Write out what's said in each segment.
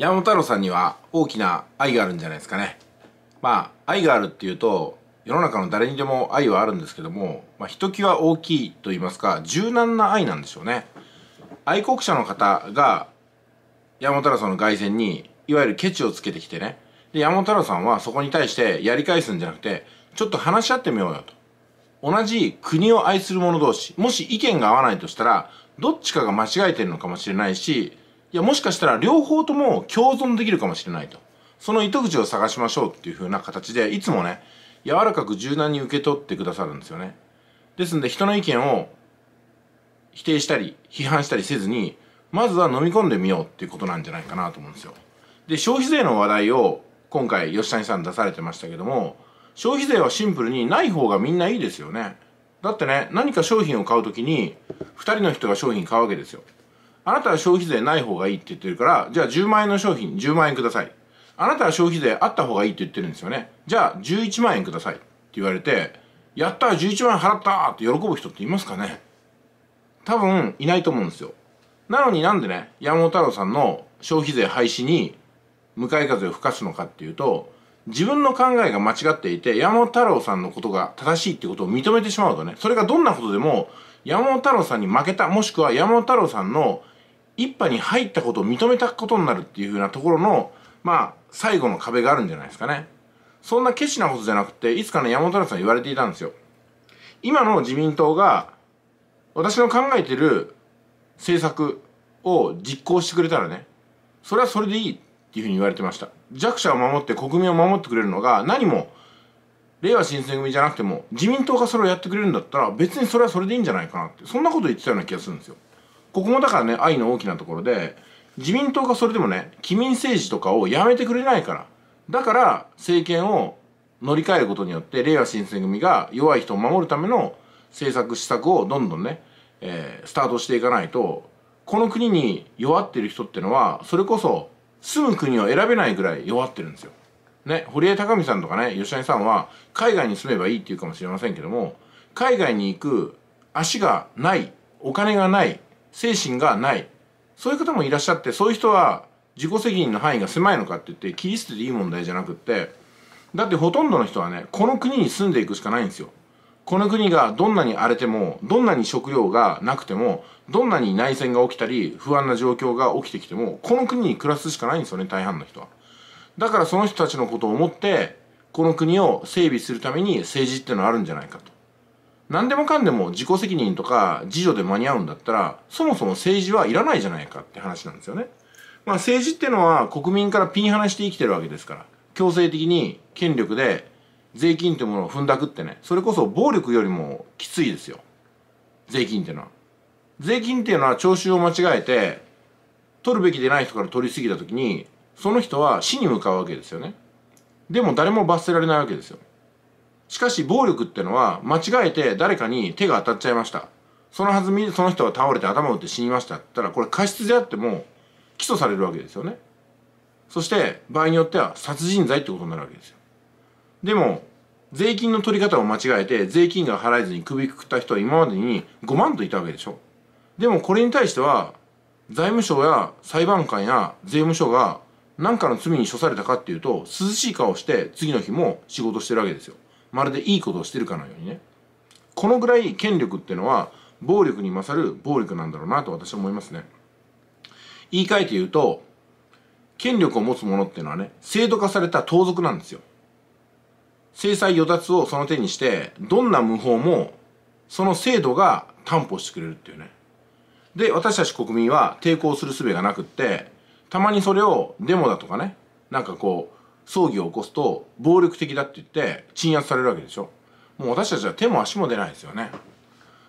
山本太郎さんには大きな愛があるんじゃないですかね。まあ、愛があるっていうと、世の中の誰にでも愛はあるんですけども、まあ、ひときわ大きいと言いますか、柔軟な愛なんでしょうね。愛国者の方が、山本太郎さんの凱旋に、いわゆるケチをつけてきてね。で、山本太郎さんはそこに対してやり返すんじゃなくて、ちょっと話し合ってみようよと。同じ国を愛する者同士、もし意見が合わないとしたら、どっちかが間違えてるのかもしれないし、いや、もしかしたら両方とも共存できるかもしれないと。その糸口を探しましょうっていう風な形で、いつもね、柔らかく柔軟に受け取ってくださるんですよね。ですんで、人の意見を否定したり、批判したりせずに、まずは飲み込んでみようっていうことなんじゃないかなと思うんですよ。で、消費税の話題を今回吉谷さん出されてましたけども、消費税はシンプルにない方がみんないいですよね。だってね、何か商品を買うときに、2人の人が商品買うわけですよ。あなたは消費税ない方がいいって言ってるから、じゃあ10万円の商品10万円ください。あなたは消費税あった方がいいって言ってるんですよね。じゃあ11万円くださいって言われて、やった11万円払ったって喜ぶ人っていますかね多分いないと思うんですよ。なのになんでね、山本太郎さんの消費税廃止に向かい風を吹かすのかっていうと、自分の考えが間違っていて、山本太郎さんのことが正しいってことを認めてしまうとね、それがどんなことでも、山本太郎さんに負けた、もしくは山本太郎さんの一派に入ったことを認めたことになるっていうふうなところの、まあ、最後の壁があるんじゃないですかね。そんなケチなことじゃなくて、いつかね、山本さん言われていたんですよ。今の自民党が、私の考えてる政策を実行してくれたらね、それはそれでいいっていうふうに言われてました。弱者を守って国民を守ってくれるのが、何も、令和新選組じゃなくても、自民党がそれをやってくれるんだったら、別にそれはそれでいいんじゃないかなって、そんなこと言ってたような気がするんですよ。ここもだからね愛の大きなところで自民党がそれでもね機民政治とかをやめてくれないからだから政権を乗り換えることによってれいわ新選組が弱い人を守るための政策施策をどんどんね、えー、スタートしていかないとこの国に弱ってる人ってのはそれこそ住む国を選べないぐらい弱ってるんですよ。ね、堀江貴美さんとかね吉谷さんは海外に住めばいいっていうかもしれませんけども海外に行く足がないお金がない精神がないそういう方もいらっしゃってそういう人は自己責任の範囲が狭いのかって言って切り捨てていい問題じゃなくってだってほとんどの人はねこの国に住んでいくしかないんですよ。この国がどんなに荒れてもどんなに食料がなくてもどんなに内戦が起きたり不安な状況が起きてきてもこの国に暮らすしかないんですよね大半の人はだからその人たちのことを思ってこの国を整備するために政治っていうのはあるんじゃないかと何でもかんでも自己責任とか自助で間に合うんだったら、そもそも政治はいらないじゃないかって話なんですよね。まあ政治ってのは国民からピン離して生きてるわけですから、強制的に権力で税金ってものを踏んだくってね、それこそ暴力よりもきついですよ。税金ってのは。税金っていうのは徴収を間違えて、取るべきでない人から取り過ぎた時に、その人は死に向かうわけですよね。でも誰も罰せられないわけですよ。しかし暴力ってのは間違えて誰かに手が当たっちゃいました。その弾みでその人が倒れて頭を打って死にましたって言ったらこれ過失であっても起訴されるわけですよね。そして場合によっては殺人罪ってことになるわけですよ。でも税金の取り方を間違えて税金が払えずに首くくった人は今までに5万といたわけでしょ。でもこれに対しては財務省や裁判官や税務署が何かの罪に処されたかっていうと涼しい顔して次の日も仕事してるわけですよ。まるでいいことをしてるかのようにねこのぐらい権力っていうのは暴力に勝る暴力なんだろうなと私は思いますね言い換えて言うと権力を持つ者っていうのはね制度化された盗賊なんですよ制裁与奪をその手にしてどんな無法もその制度が担保してくれるっていうねで私たち国民は抵抗する術がなくってたまにそれをデモだとかねなんかこう葬儀を起こすと暴力的だって言って鎮圧されるわけでしょもう私たちは手も足も出ないですよね、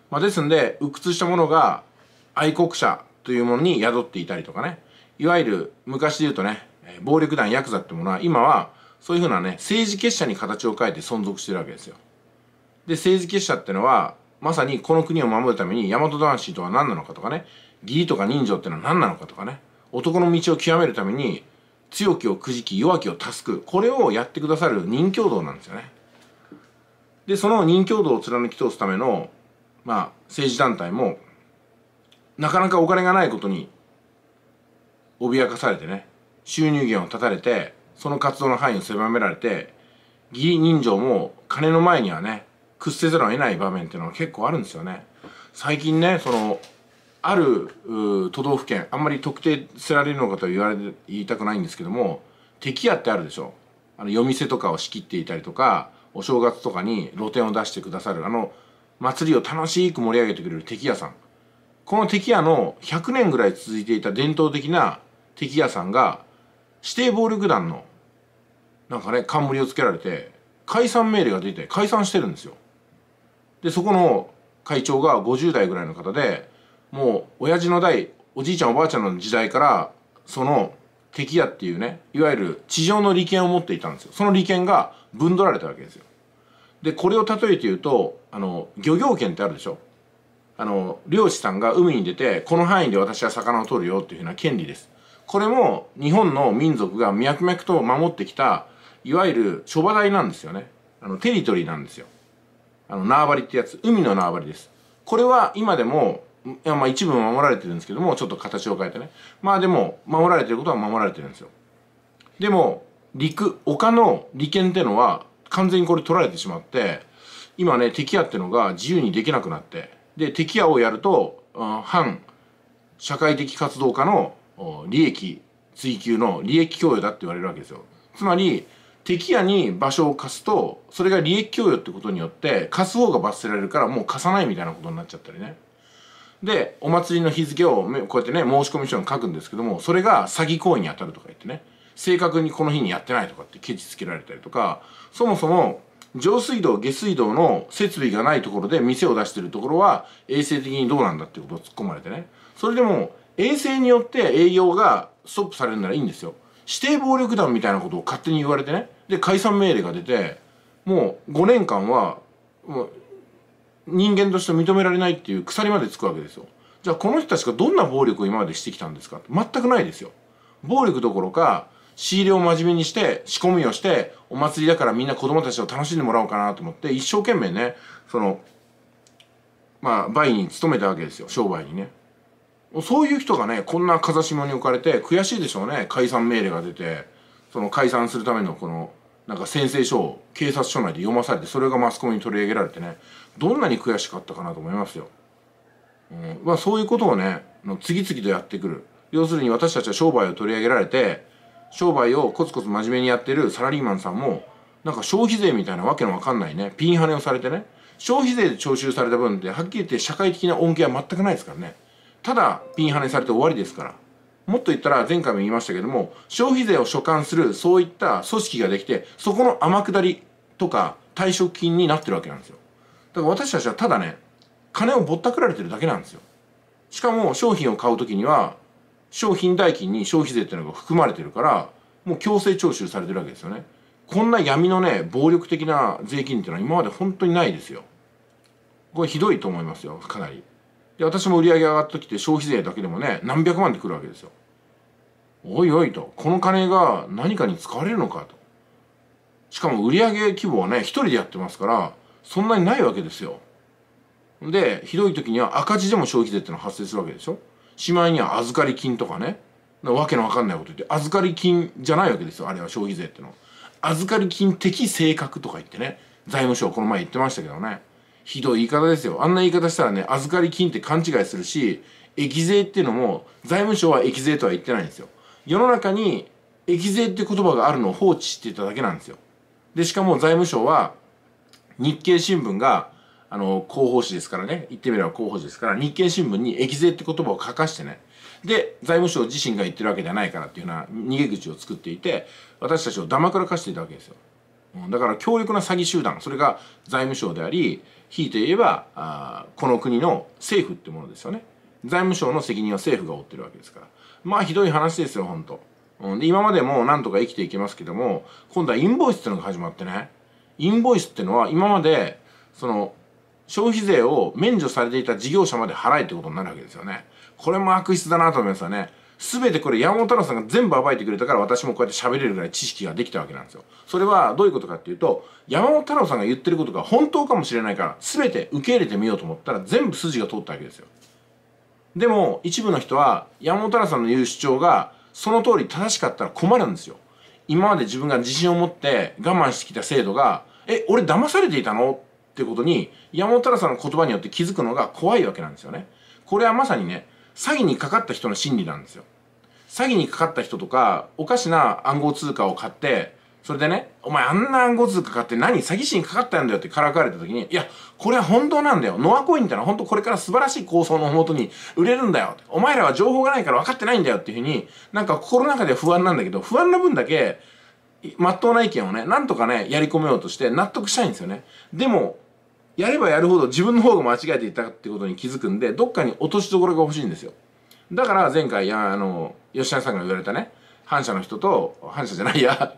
まあ、ですんで鬱屈したものが愛国者というものに宿っていたりとかねいわゆる昔で言うとね暴力団ヤクザってものは今はそういうふうなね政治結社に形を変えて存続してるわけですよで政治結社ってのはまさにこの国を守るために大和男子とは何なのかとかね義理とか人情ってのは何なのかとかね男の道を極めるために強きをくじき弱きを助くこれをやってくださる任教道なんですよね。でその任教道を貫き通すための、まあ、政治団体もなかなかお金がないことに脅かされてね収入源を断たれてその活動の範囲を狭められて義理人情も金の前にはね屈せざるを得ない場面っていうのは結構あるんですよね。最近ねそのある都道府県あんまり特定せられるのかと言われ言いたくないんですけども敵屋ってあるでしょあの夜店とかを仕切っていたりとかお正月とかに露店を出してくださるあの祭りを楽しく盛り上げてくれる敵屋さんこの敵屋の100年ぐらい続いていた伝統的な敵屋さんが指定暴力団のなんかね冠をつけられて解散命令が出て解散してるんですよでそこの会長が50代ぐらいの方でもう親父の代おじいちゃんおばあちゃんの時代からその敵やっていうねいわゆる地上の利権を持っていたんですよその利権が分取られたわけですよでこれを例えて言うとあの漁業権ってあるでしょあの漁師さんが海に出てこの範囲で私は魚を取るよっていうふうな権利ですこれも日本の民族が脈々と守ってきたいわゆる諸場代なんですよねあのテリトリーなんですよあの縄張りってやつ海の縄張りですこれは今でもいやまあ一部守られてるんですけどもちょっと形を変えてねまあでも守られてることは守られてるんですよでも陸丘の利権ってのは完全にこれ取られてしまって今ね敵屋ってのが自由にできなくなってで敵屋をやると、うん、反社会的活動家の利益追求の利益供与だって言われるわけですよつまり敵屋に場所を貸すとそれが利益供与ってことによって貸す方が罰せられるからもう貸さないみたいなことになっちゃったりねでお祭りの日付をこうやってね申し込み書に書くんですけどもそれが詐欺行為に当たるとか言ってね正確にこの日にやってないとかってケチつけられたりとかそもそも上水道下水道の設備がないところで店を出してるところは衛生的にどうなんだってことを突っ込まれてねそれでも衛生によって営業がストップされるならいいんですよ指定暴力団みたいなことを勝手に言われてねで解散命令が出てもう5年間はもう人間として認められないっていう鎖までつくわけですよじゃあこの人たちがどんな暴力を今までしてきたんですか全くないですよ暴力どころか仕入れを真面目にして仕込みをしてお祭りだからみんな子供たちを楽しんでもらおうかなと思って一生懸命ねそのまあ売に勤めたわけですよ商売にねそういう人がねこんな風下に置かれて悔しいでしょうね解散命令が出てその解散するためのこのなんか宣誓書を警察署内で読まされてそれがマスコミに取り上げられてねどんなに悔しかったかなと思いますよ。うんまあ、そういうことをね次々とやってくる要するに私たちは商売を取り上げられて商売をコツコツ真面目にやってるサラリーマンさんもなんか消費税みたいなわけのわかんないねピンハネをされてね消費税で徴収された分ってはっきり言って社会的な恩恵は全くないですからねただピンハネされて終わりですからもっと言ったら前回も言いましたけども消費税を所管するそういった組織ができてそこの天下りとか退職金になってるわけなんですよだから私たちはただね金をぼったくられてるだけなんですよしかも商品を買う時には商品代金に消費税っていうのが含まれてるからもう強制徴収されてるわけですよねこんな闇のね暴力的な税金っていうのは今まで本当にないですよこれひどいと思いますよかなり。で私も売り上げ上がってきて消費税だけでもね何百万で来るわけですよおいおいとこの金が何かに使われるのかとしかも売上規模はね一人でやってますからそんなにないわけですよでひどい時には赤字でも消費税っていうのは発生するわけでしょしまいには預かり金とかねわけのわかんないこと言って預かり金じゃないわけですよあれは消費税ってのは預かり金的性格とか言ってね財務省この前言ってましたけどねひどい言い方ですよあんな言い方したらね預かり金って勘違いするし益税っていうのも財務省は益税とは言ってないんですよ世の中に益税って言葉があるのを放置してただけなんですよでしかも財務省は日経新聞があの広報誌ですからね言ってみれば広報誌ですから日経新聞に益税って言葉を書かしてねで財務省自身が言ってるわけじゃないからっていうような逃げ口を作っていて私たちをだまくらかしていたわけですよだから強力な詐欺集団それが財務省でありひいて言えばあこの国の政府ってものですよね財務省の責任は政府が負ってるわけですからまあひどい話ですよ本当で今までもなんとか生きていけますけども今度はインボイスってのが始まってねインボイスってのは今までその消費税を免除されていた事業者まで払えってことになるわけですよねこれも悪質だなと思いますよね全てこれ山本太郎さんが全部暴いてくれたから私もこうやって喋れるぐらい知識ができたわけなんですよ。それはどういうことかっていうと山本太郎さんが言ってることが本当かもしれないから全て受け入れてみようと思ったら全部筋が通ったわけですよ。でも一部の人は山本太郎さんの言う主張がその通り正しかったら困るんですよ。今まで自分が自信を持って我慢してきた制度がえ俺騙されていたのってことに山本太郎さんの言葉によって気づくのが怖いわけなんですよね。これはまさにね詐欺にかかった人の心理なんですよ詐欺にかかった人とかおかしな暗号通貨を買ってそれでね「お前あんな暗号通貨買って何詐欺師にかかったんだよ」ってからかれた時に「いやこれは本当なんだよノアコインってのは本当これから素晴らしい構想のもとに売れるんだよ」お前らは情報がないから分かってないんだよ」っていうふうになんか心の中では不安なんだけど不安な分だけまっとうな意見をねなんとかねやり込めようとして納得したいんですよね。でもやればやるほど自分の方が間違えていたってことに気づくんで、どっかに落としどころが欲しいんですよ。だから前回、あの、吉田さんが言われたね、反社の人と、反社じゃないや、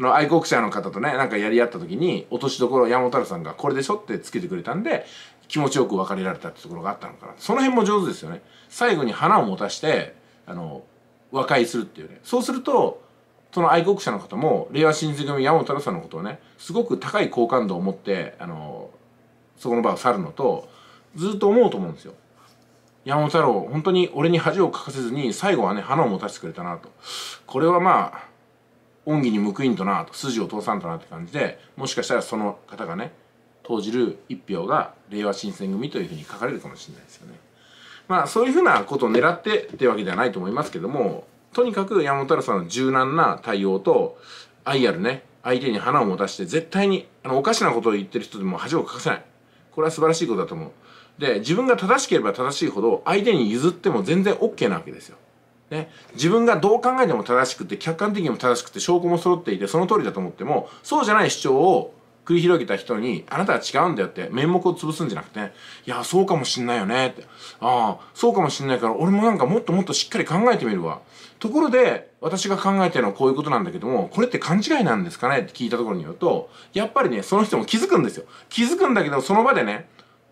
の愛国者の方とね、なんかやり合った時に、落としどころ山本太郎さんがこれでしょってつけてくれたんで、気持ちよく別れられたってところがあったのかな。その辺も上手ですよね。最後に花を持たして、あの、和解するっていうね。そうすると、その愛国者の方も、令和新選組山本太郎さんのことをね、すごく高い好感度を持って、あの、そこの場を去るのとずっと思うと思うんですよ。山本太郎本当に俺に恥をかかせずに最後はね花を持たせてくれたなとこれはまあ恩義に報いんとなと筋を通さんとなって感じでもしかしたらその方がね投じる一票が令和新選組というふうに書かれるかもしれないですよね。まあそういうふうなことを狙ってってわけではないと思いますけどもとにかく山本太郎さんの柔軟な対応と愛あるね相手に花を持たして絶対にあのおかしなことを言ってる人でも恥をかかせないこれは素晴らしいことだと思う。で、自分が正しければ正しいほど、相手に譲っても全然 OK なわけですよ。ね、自分がどう考えても正しくて客観的にも正しくて証拠も揃っていてその通りだと思ってもそうじゃない主張を繰り広げた人に、あなたは違うんだよって、面目を潰すんじゃなくて、いや、そうかもしんないよねって、ああ、そうかもしんないから、俺もなんかもっともっとしっかり考えてみるわ。ところで、私が考えてるのはこういうことなんだけども、これって勘違いなんですかねって聞いたところによると、やっぱりね、その人も気づくんですよ。気づくんだけど、その場でね、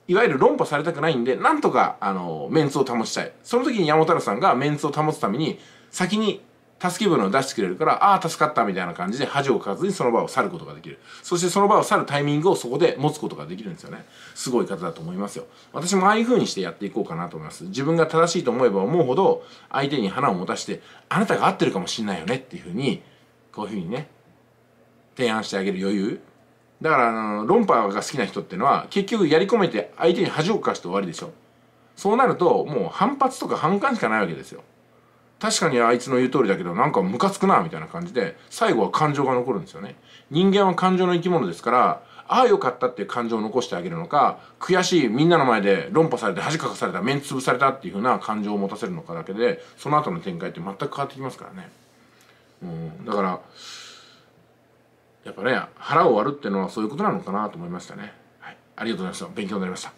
いわゆる論破されたくないんで、なんとか、あの、メンツを保ちたい。その時に山本太郎さんがメンツを保つために、先に助け舟を出してくれるから、ああ、助かったみたいな感じで恥をかかずにその場を去ることができる。そしてその場を去るタイミングをそこで持つことができるんですよね。すごい方だと思いますよ。私もああいう風にしてやっていこうかなと思います。自分が正しいと思えば思うほど、相手に花を持たして、あなたが合ってるかもしんないよねっていう風に、こういう風にね、提案してあげる余裕。だから、あの、論破が好きな人っていうのは、結局やり込めて相手に恥をかして終わりでしょ。そうなると、もう反発とか反感しかないわけですよ。確かにあいつの言う通りだけどなんかムカつくなみたいな感じで最後は感情が残るんですよね人間は感情の生き物ですからああよかったっていう感情を残してあげるのか悔しいみんなの前で論破されて恥かかされた面潰されたっていうふうな感情を持たせるのかだけでその後の展開って全く変わってきますからねうんだからやっぱね腹を割るっていうのはそういうことなのかなと思いましたね、はい、ありがとうございました勉強になりました